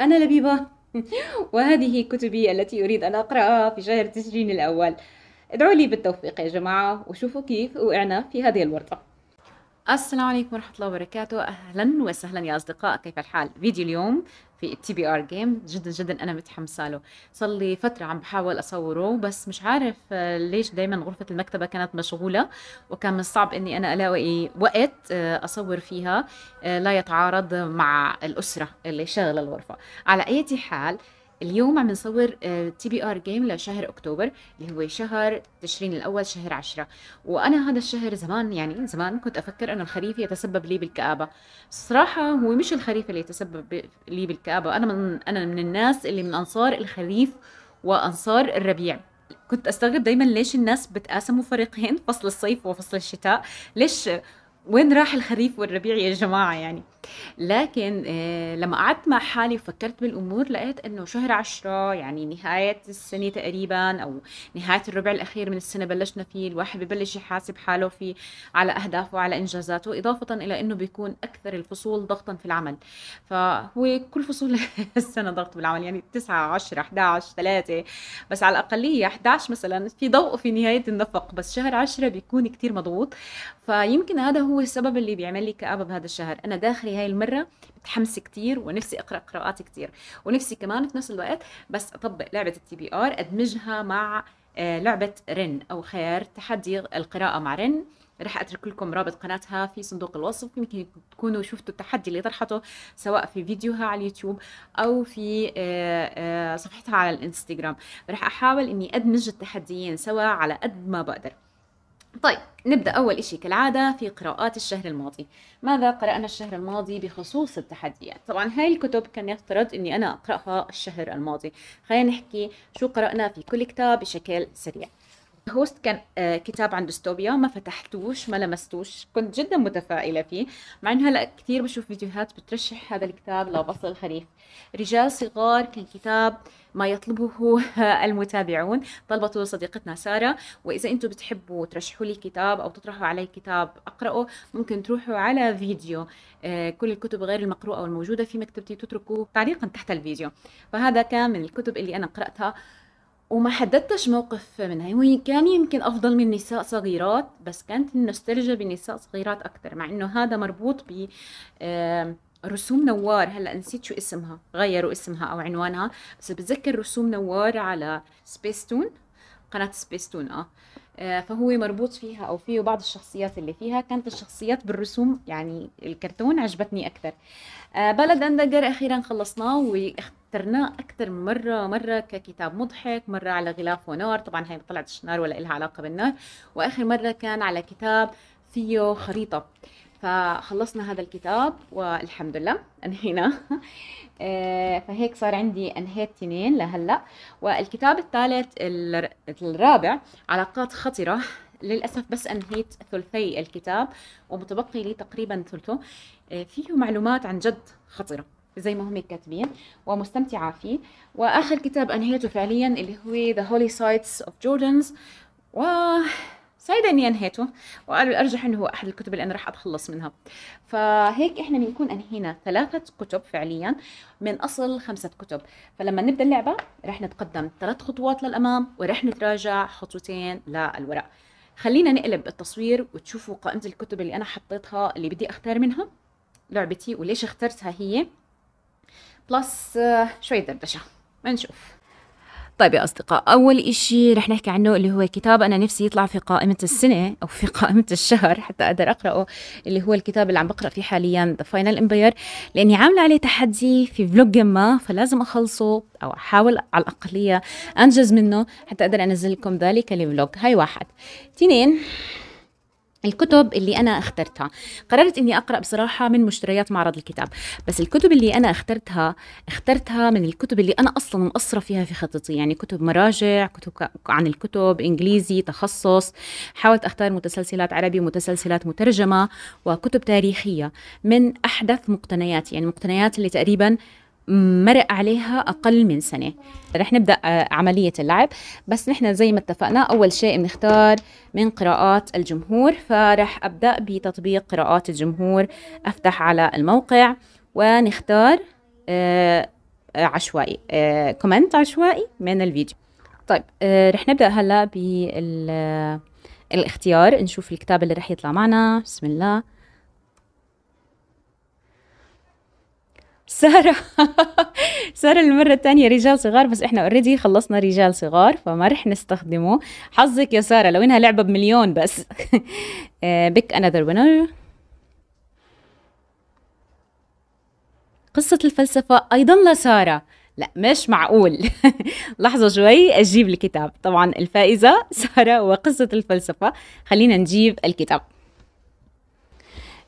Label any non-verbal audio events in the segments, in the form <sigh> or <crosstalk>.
أنا لبيبة <laughs> وهذه كتبي التي أريد أن أقرأها في شهر تشرين الأول ادعوا لي بالتوفيق يا جماعة وشوفوا كيف وقعنا في هذه الورطة السلام عليكم ورحمة الله وبركاته أهلا وسهلا يا أصدقاء كيف الحال؟ فيديو اليوم في التي بي ار جيم جدا جدا انا متحمسه له صار لي فتره عم بحاول اصوره بس مش عارف آه، ليش دائما غرفه المكتبه كانت مشغوله وكان من الصعب اني انا الاقي وقت آه، اصور فيها آه، لا يتعارض مع الاسره اللي شغله الغرفه على اي حال اليوم عم نصور تي بي ار جيم لشهر اكتوبر اللي هو شهر تشرين الاول شهر عشرة وانا هذا الشهر زمان يعني زمان كنت افكر انه الخريف يتسبب لي بالكابه صراحه هو مش الخريف اللي يتسبب لي بالكابه انا من انا من الناس اللي من انصار الخريف وانصار الربيع كنت استغرب دائما ليش الناس بتقاسموا فريقين فصل الصيف وفصل الشتاء ليش وين راح الخريف والربيع يا جماعه يعني لكن آه، لما قعدت مع حالي وفكرت بالامور لقيت انه شهر عشرة يعني نهايه السنه تقريبا او نهايه الربع الاخير من السنه بلشنا فيه الواحد ببلش يحاسب حاله فيه على اهدافه وعلى انجازاته اضافه الى انه بيكون اكثر الفصول ضغطا في العمل فهو كل فصول <laughs> السنه ضغط بالعمل يعني 9 10 11 3 بس على الاقليه 11 مثلا في ضوء في نهايه النفق بس شهر 10 بيكون كتير مضغوط فيمكن هذا هو السبب اللي بيعمل لي كآبة بهذا الشهر انا داخلي هاي المره متحمسه كثير ونفسي اقرا قراءات كثير ونفسي كمان في نفس الوقت بس اطبق لعبه التي بي ار ادمجها مع آه، لعبه رن او خيار تحدي القراءه مع رن رح اترك لكم رابط قناتها في صندوق الوصف يمكن تكونوا شفتوا التحدي اللي طرحته سواء في فيديوها على اليوتيوب او في آه، آه، صفحتها على الانستغرام رح احاول اني ادمج التحديين سوا على قد ما بقدر طيب نبدأ أول إشي كالعادة في قراءات الشهر الماضي ماذا قرأنا الشهر الماضي بخصوص التحديات طبعا هاي الكتب كان يفترض أني أنا أقرأها الشهر الماضي خلينا نحكي شو قرأنا في كل كتاب بشكل سريع هوست كان آه، كتاب عن ديستوبيا ما فتحتوش ما لمستوش كنت جدا متفائلة فيه مع انه هلأ كثير بشوف فيديوهات بترشح هذا الكتاب لبصل الخريف رجال صغار كان كتاب ما يطلبه <laughs> المتابعون طلبته صديقتنا سارة وإذا أنتم بتحبوا ترشحوا لي كتاب أو تطرحوا علي كتاب أقرأه ممكن تروحوا على فيديو آه، كل الكتب غير المقروءة والموجودة في مكتبتي تتركوا تعليقا تحت الفيديو فهذا كان من الكتب اللي أنا قرأتها وما حددتش موقف منها هو يعني كان يمكن افضل من نساء صغيرات بس كانت النوستالجيا بنساء صغيرات اكثر مع انه هذا مربوط ب رسوم نوار هلا نسيت شو اسمها غيروا اسمها او عنوانها بس بتذكر رسوم نوار على سبيستون قناه سبيستون اه آه، فهو مربوط فيها او فيه بعض الشخصيات اللي فيها كانت الشخصيات بالرسوم يعني الكرتون عجبتني اكثر آه، بلد اندجر اخيرا خلصناه واخترناه اكثر من مره مره ككتاب مضحك مره على غلاف ونار طبعا هي ما طلعتش نار ولا لها علاقه بالنار واخر مره كان على كتاب فيه خريطه فخلصنا هذا الكتاب والحمد لله انهينا <laughs> آه، فهيك صار عندي انهيت تنين لهلا والكتاب الثالث الرابع علاقات خطره للاسف بس انهيت ثلثي الكتاب ومتبقي لي تقريبا ثلثه آه، فيه معلومات عن جد خطره زي ما هم كاتبين ومستمتعه فيه واخر كتاب انهيته فعليا اللي هو The Holy Sites of Jordans و سعيدة اني انهيته الأرجح انه هو احد الكتب اللي انا راح اتخلص منها فهيك احنا بنكون انهينا ثلاثه كتب فعليا من اصل خمسه كتب فلما نبدا اللعبه راح نتقدم ثلاث خطوات للامام وراح نتراجع خطوتين للوراء خلينا نقلب التصوير وتشوفوا قائمه الكتب اللي انا حطيتها اللي بدي اختار منها لعبتي وليش اخترتها هي بلس آه، شوية دردشه منشوف طيب يا أصدقاء أول إشي رح نحكي عنه اللي هو كتاب أنا نفسي يطلع في قائمة السنة أو في <laughs> قائمة الشهر حتى أقدر أقرأه اللي هو الكتاب اللي عم بقرأ فيه حاليا ذا فاينل امباير لأني عاملة عليه تحدي في فلوج ما فلازم أخلصه أو أحاول على الأقلية أنجز منه حتى أقدر أنزل لكم ذلك الفلوج هاي واحد اثنين الكتب اللي انا اخترتها قررت اني اقرا بصراحه من مشتريات معرض الكتاب بس الكتب اللي انا اخترتها اخترتها من الكتب اللي انا اصلا مقصره فيها في خطتي يعني كتب مراجع كتب عن الكتب انجليزي تخصص حاولت اختار متسلسلات عربي ومتسلسلات مترجمه وكتب تاريخيه من احدث مقتنياتي يعني المقتنيات اللي تقريبا مرق عليها أقل من سنة رح نبدأ آه، عملية اللعب بس نحن زي ما اتفقنا أول شيء بنختار من قراءات الجمهور فرح أبدأ بتطبيق قراءات الجمهور أفتح على الموقع ونختار آه، عشوائي آه، كومنت عشوائي من الفيديو طيب رح نبدأ هلأ بالاختيار نشوف الكتاب اللي رح يطلع معنا بسم الله سارة <laughs> سارة المرة الثانية رجال صغار بس احنا اوريدي خلصنا رجال صغار فما رح نستخدمه حظك يا سارة لو انها لعبة بمليون بس بك انذر وينر قصة الفلسفة أيضا لسارة لا مش معقول <laughs> لحظة شوي أجيب الكتاب طبعا الفائزة سارة وقصة الفلسفة خلينا نجيب الكتاب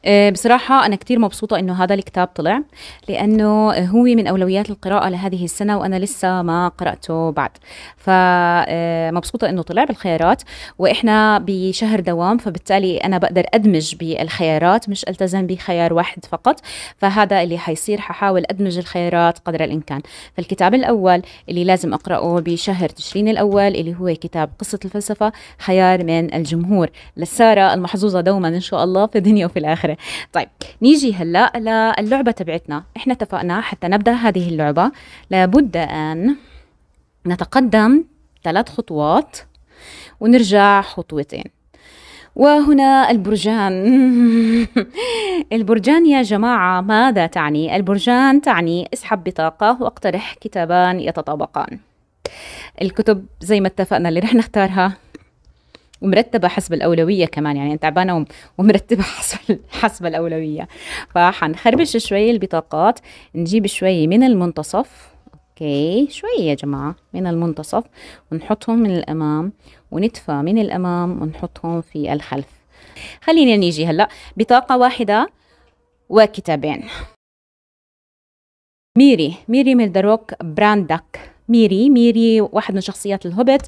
آه، بصراحة أنا كتير مبسوطة إنه هذا الكتاب طلع لأنه هو من أولويات القراءة لهذه السنة وأنا لسه ما قرأته بعد فمبسوطة آه، إنه طلع بالخيارات وإحنا بشهر دوام فبالتالي أنا بقدر أدمج بالخيارات مش ألتزم بخيار واحد فقط فهذا اللي حيصير ححاول أدمج الخيارات قدر الإمكان فالكتاب الأول اللي لازم أقرأه بشهر تشرين الأول اللي هو كتاب قصة الفلسفة خيار من الجمهور لسارة المحظوظة دوما إن شاء الله في الدنيا وفي الآخرة فكره طيب نيجي هلا للعبه تبعتنا احنا اتفقنا حتى نبدا هذه اللعبه لابد ان نتقدم ثلاث خطوات ونرجع خطوتين وهنا البرجان <laughs> البرجان يا جماعة ماذا تعني؟ البرجان تعني اسحب بطاقة واقترح كتابان يتطابقان الكتب زي ما اتفقنا اللي رح نختارها ومرتبه حسب الاولويه كمان يعني تعبانه ومرتبه <laughs> حسب حسب الاولويه فحنخربش شوي البطاقات نجيب شوي من المنتصف اوكي شوي يا جماعه من المنتصف ونحطهم من الامام وندفى من الامام ونحطهم في الخلف خلينا نيجي هلا بطاقه واحده وكتابين ميري ميري ميلدروك براندك ميري ميري واحد من شخصيات الهوبت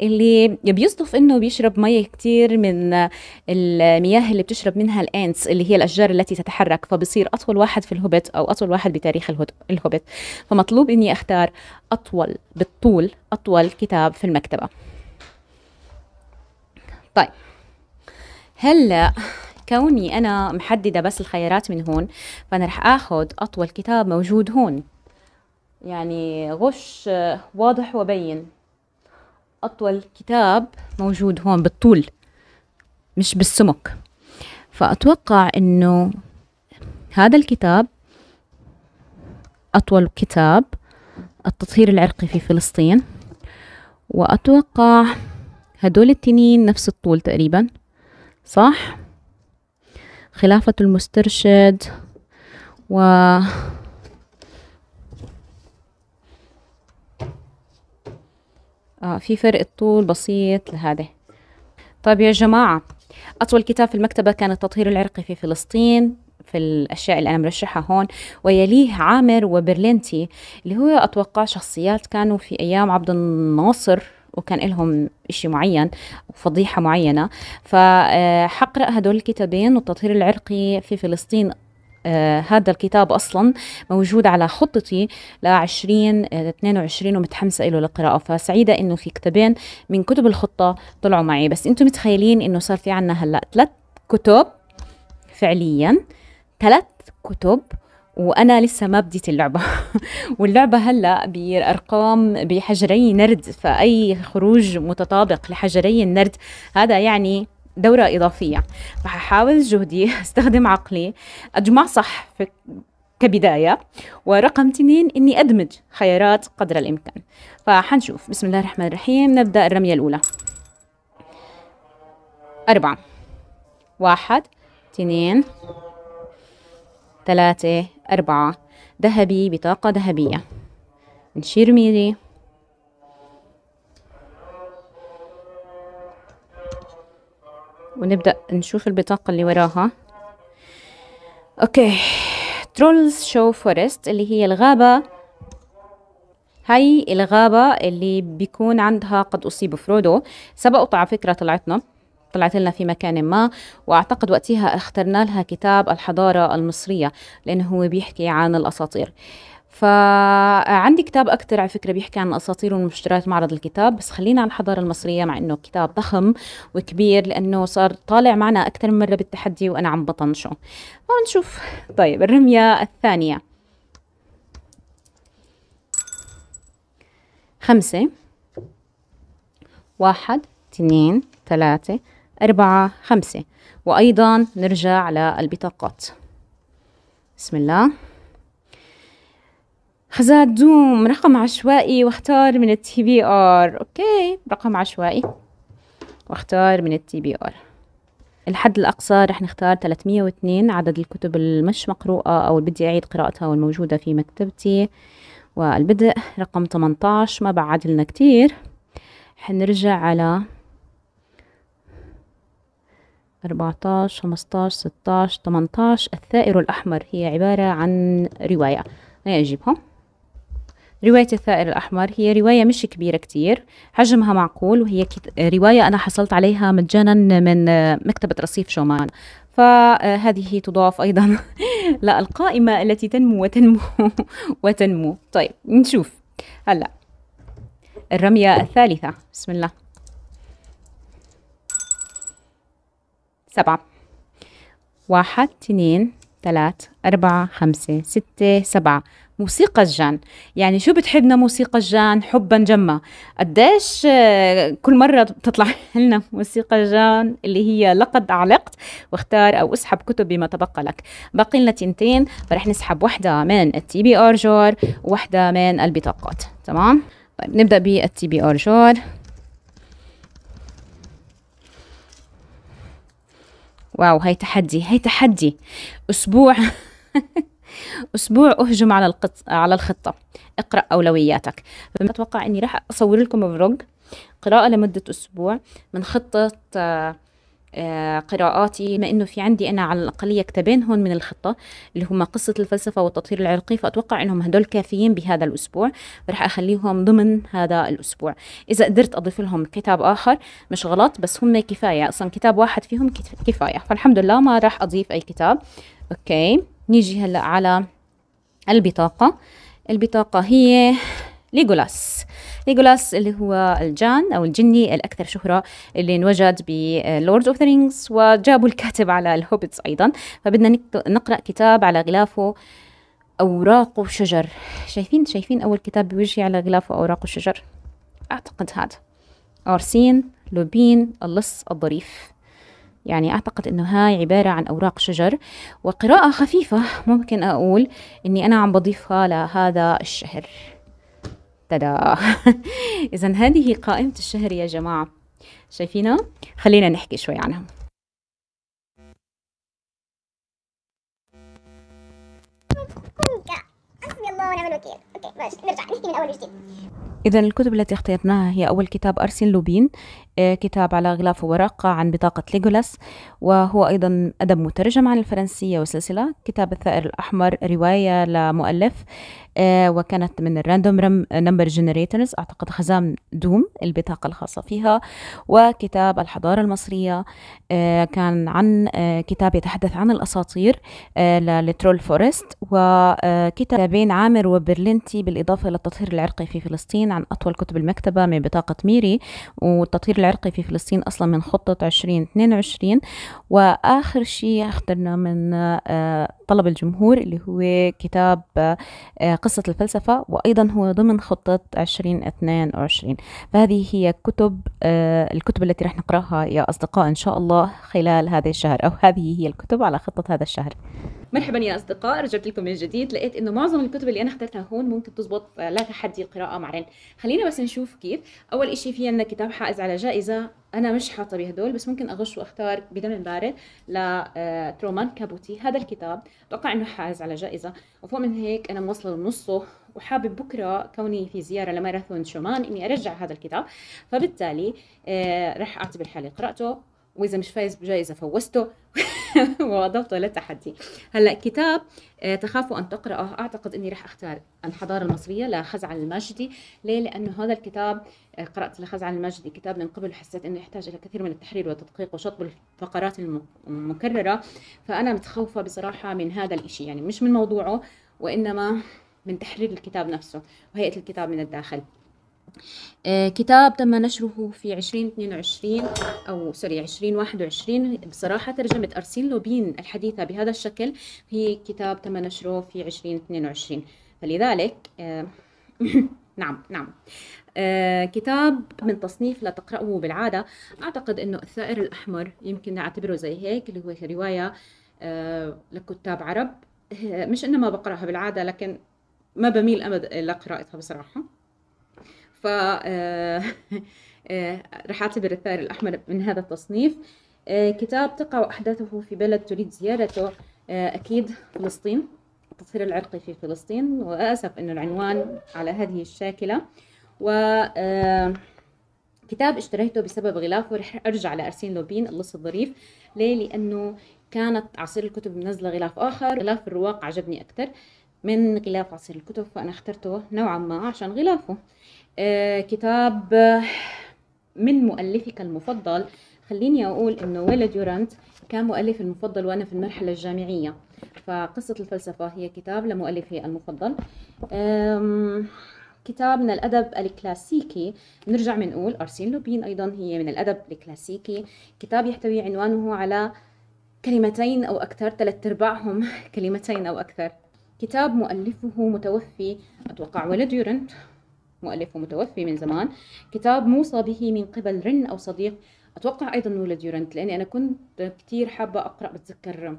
اللي بيصدف انه بيشرب مي كتير من المياه اللي بتشرب منها الانتس اللي هي الاشجار التي تتحرك فبصير اطول واحد في الهوبت او اطول واحد بتاريخ الهوبت فمطلوب اني اختار اطول بالطول اطول كتاب في المكتبه طيب هلا كوني انا محدده بس الخيارات من هون فانا رح اخذ اطول كتاب موجود هون يعني غش واضح وبين أطول كتاب موجود هون بالطول مش بالسمك فأتوقع إنه هذا الكتاب أطول كتاب التطهير العرقي في فلسطين وأتوقع هدول التنين نفس الطول تقريبا صح؟ خلافة المسترشد و آه في فرق طول بسيط لهذا طيب يا جماعة أطول كتاب في المكتبة كان التطهير العرقي في فلسطين في الأشياء اللي أنا مرشحها هون ويليه عامر وبرلنتي اللي هو أتوقع شخصيات كانوا في أيام عبد الناصر وكان لهم إشي معين فضيحة معينة فحقرأ هدول الكتابين والتطهير العرقي في فلسطين آه هذا الكتاب اصلا موجود على خطتي ل 2022 ومتحمسه له للقراءه فسعيده انه في كتابين من كتب الخطه طلعوا معي بس انتم متخيلين انه صار في عنا هلا ثلاث كتب فعليا ثلاث كتب وانا لسه ما بديت اللعبه <laughs> واللعبه هلا بارقام بحجري نرد فاي خروج متطابق لحجري النرد هذا يعني دورة إضافية فححاول جهدي <laughs> استخدم عقلي أجمع صح في كبداية ورقم اثنين إني أدمج خيارات قدر الإمكان فحنشوف بسم الله الرحمن الرحيم نبدأ الرمية الأولى أربعة واحد اثنين ثلاثة أربعة ذهبي بطاقة ذهبية نشير ميري ونبدأ نشوف البطاقة اللي وراها أوكي ترولز شو فورست اللي هي الغابة هاي الغابة اللي بيكون عندها قد أصيب فرودو سبق على فكرة طلعتنا طلعت لنا في مكان ما واعتقد وقتها اخترنا لها كتاب الحضاره المصريه لانه هو بيحكي عن الاساطير فعندي كتاب أكتر على فكرة بيحكي عن الأساطير والمشتريات معرض الكتاب بس خلينا عن الحضارة المصرية مع إنه كتاب ضخم وكبير لأنه صار طالع معنا أكثر من مرة بالتحدي وأنا عم بطنشه فنشوف طيب الرمية الثانية خمسة واحد اثنين ثلاثة أربعة خمسة وأيضا نرجع للبطاقات بسم الله خزات زوم رقم عشوائي واختار من التي بي ار اوكي رقم عشوائي واختار من التي بي ار الحد الأقصى رح نختار 302 عدد الكتب المش مقروءة أو اللي بدي أعيد قراءتها والموجودة في مكتبتي والبدء رقم 18 ما بعد لنا كثير حنرجع على 14 15 16 18 الثائر الأحمر هي عبارة عن رواية هيا أجيبهم رواية الثائر الأحمر هي رواية مش كبيرة كتير حجمها معقول وهي رواية أنا حصلت عليها مجانا من آه، مكتبة رصيف شومان فهذه آه، تضاف أيضا <laughs> لا القائمة التي تنمو وتنمو <laughs> وتنمو طيب نشوف هلأ الرمية الثالثة بسم الله سبعة واحد اثنين ثلاث أربعة خمسة ستة سبعة موسيقى الجان يعني شو بتحبنا موسيقى الجان حبا جما قديش آه، كل مرة بتطلع <laughs> لنا موسيقى الجان اللي هي لقد علقت واختار أو اسحب كتب بما تبقى لك باقي لنا تنتين فرح نسحب واحدة من التي بي آر جور وواحدة من البطاقات تمام طيب نبدأ بالتي بي آر جور واو هاي تحدي هاي تحدي أسبوع <laughs> أسبوع أهجم على القط... على الخطة اقرأ أولوياتك بتوقع إني راح أصور لكم فلوج قراءة لمدة أسبوع من خطة آه، قراءاتي بما انه في عندي انا على الاقليه كتابين هون من الخطه اللي هما قصه الفلسفه والتطهير العرقي فاتوقع انهم هدول كافيين بهذا الاسبوع راح اخليهم ضمن هذا الاسبوع اذا قدرت اضيف لهم كتاب اخر مش غلط بس هم كفايه اصلا كتاب واحد فيهم كفايه فالحمد لله ما راح اضيف اي كتاب اوكي نيجي هلا على البطاقه البطاقه هي ليجولاس ليجولاس اللي هو الجان او الجني الاكثر شهره اللي انوجد بلورد اوف ذا رينجز وجابوا الكاتب على الهوبتس ايضا فبدنا نقرا كتاب على غلافه اوراق شجر شايفين شايفين اول كتاب بوجهي على غلافه اوراق شجر اعتقد هذا ارسين لوبين اللص الظريف يعني أعتقد أنه هاي عبارة عن أوراق شجر وقراءة خفيفة ممكن أقول أني أنا عم بضيفها لهذا الشهر تدا <laughs> إذا هذه قائمة الشهر يا جماعة شايفينها؟ خلينا نحكي شوي عنها الوكيل اوكي ماشي نرجع نحكي من اول وجديد إذا الكتب التي اخترناها هي أول كتاب أرسين لوبين آه، كتاب على غلاف ورقة عن بطاقة ليغولاس وهو أيضا أدب مترجم عن الفرنسية وسلسلة كتاب الثائر الأحمر رواية لمؤلف آه، وكانت من الراندوم نمبر جنريتورز اعتقد خزام دوم البطاقه الخاصه فيها وكتاب الحضاره المصريه آه، كان عن آه، كتاب يتحدث عن الاساطير لترول فورست وكتابين عامر وبرلنتي بالاضافه الى التطهير العرقي في فلسطين عن اطول كتب المكتبه من بطاقه ميري والتطهير العرقي في فلسطين اصلا من خطه 2022 واخر شيء اخترنا من طلب الجمهور اللي هو كتاب قصة قصة الفلسفة وأيضا هو ضمن خطة 2022 فهذه هي كتب آه، الكتب التي رح نقرأها يا أصدقاء إن شاء الله خلال هذا الشهر أو هذه هي الكتب على خطة هذا الشهر مرحبا يا اصدقاء رجعت لكم من جديد لقيت انه معظم الكتب اللي انا اخترتها هون ممكن تزبط آه، لا تحدي القراءه مع رن خلينا بس نشوف كيف اول شيء في عندنا كتاب حائز على جائزه انا مش حاطه بهدول بس ممكن اغش واختار بدم بارد لترومان آه، كابوتي هذا الكتاب اتوقع انه حاز على جائزه وفوق من هيك انا موصله لنصه وحابب بكره كوني في زياره لماراثون شومان اني ارجع هذا الكتاب فبالتالي آه، رح اعتبر حالي قراته واذا مش فايز بجائزه فوزته <laughs> وضبط طوال تحدي هلا كتاب آه، تخافوا ان تقراه اعتقد اني راح اختار الحضاره المصريه لخزعل الماجدي ليه لانه هذا الكتاب آه، قرات لخزعل الماجدي كتاب من قبل وحسيت انه يحتاج الى كثير من التحرير والتدقيق وشطب الفقرات المكرره فانا متخوفه بصراحه من هذا الإشي يعني مش من موضوعه وانما من تحرير الكتاب نفسه وهيئه الكتاب من الداخل آه، كتاب تم نشره في 2022 أو سوري 2021 بصراحة ترجمة أرسين لوبين الحديثة بهذا الشكل هي كتاب تم نشره في 2022 فلذلك آه، <laughs> نعم نعم آه، كتاب من تصنيف لا تقرأه بالعادة أعتقد أنه الثائر الأحمر يمكن نعتبره زي هيك اللي هو رواية لكتاب عرب مش إنما بقرأها بالعادة لكن ما بميل أبدا لقراءتها بصراحة ف آه، <laughs> آه، رح أعتبر الثائر الأحمر من هذا التصنيف آه، كتاب تقع أحداثه في بلد تريد زيارته أكيد فلسطين التصوير العرقي في فلسطين وأسف انه العنوان على هذه الشاكلة و كتاب اشتريته بسبب غلافه رح ارجع لارسين لوبين اللص الظريف ليه لانه كانت عصير الكتب منزله غلاف اخر غلاف الرواق عجبني اكثر من غلاف عصير الكتب فانا اخترته نوعا ما عشان غلافه آه، كتاب آه، من مؤلفك المفضل خليني اقول انه ويلا ديورانت كان مؤلف المفضل وانا في المرحله الجامعيه فقصه الفلسفه هي كتاب لمؤلفي المفضل كتاب من الادب الكلاسيكي نرجع بنقول ارسين لوبين ايضا هي من الادب الكلاسيكي كتاب يحتوي عنوانه على كلمتين او اكثر ثلاث ارباعهم <laughs> كلمتين او اكثر كتاب مؤلفه متوفي اتوقع ولد يورنت مؤلف ومتوفي من زمان كتاب موصى به من قبل رن أو صديق أتوقع أيضا نولا ديورنت لأني أنا كنت كتير حابة أقرأ بتذكر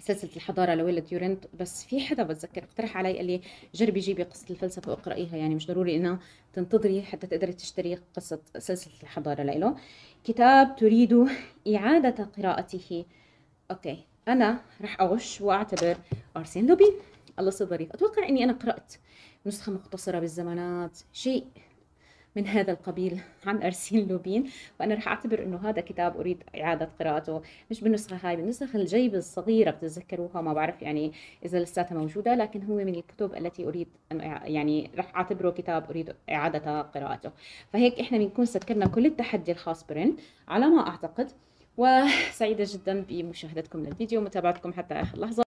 سلسلة الحضارة لولا ديورنت بس في حدا بتذكر اقترح علي قال لي جربي جيبي قصة الفلسفة واقرأيها يعني مش ضروري انها تنتظري حتى تقدري تشتري قصة سلسلة الحضارة لإله كتاب تريد إعادة قراءته اوكي أنا رح أغش وأعتبر أرسين لوبين الله ظريف أتوقع أني أنا قرأت نسخة مختصرة بالزمانات شيء من هذا القبيل عن أرسين لوبين وأنا رح أعتبر أنه هذا كتاب أريد إعادة قراءته مش بالنسخة هاي بالنسخة الجيبة الصغيرة بتتذكروها ما بعرف يعني إذا لساتها موجودة لكن هو من الكتب التي أريد أن يعني رح أعتبره كتاب أريد إعادة قراءته فهيك إحنا بنكون سكرنا كل التحدي الخاص برن على ما أعتقد وسعيدة جدا بمشاهدتكم للفيديو ومتابعتكم حتى آخر لحظة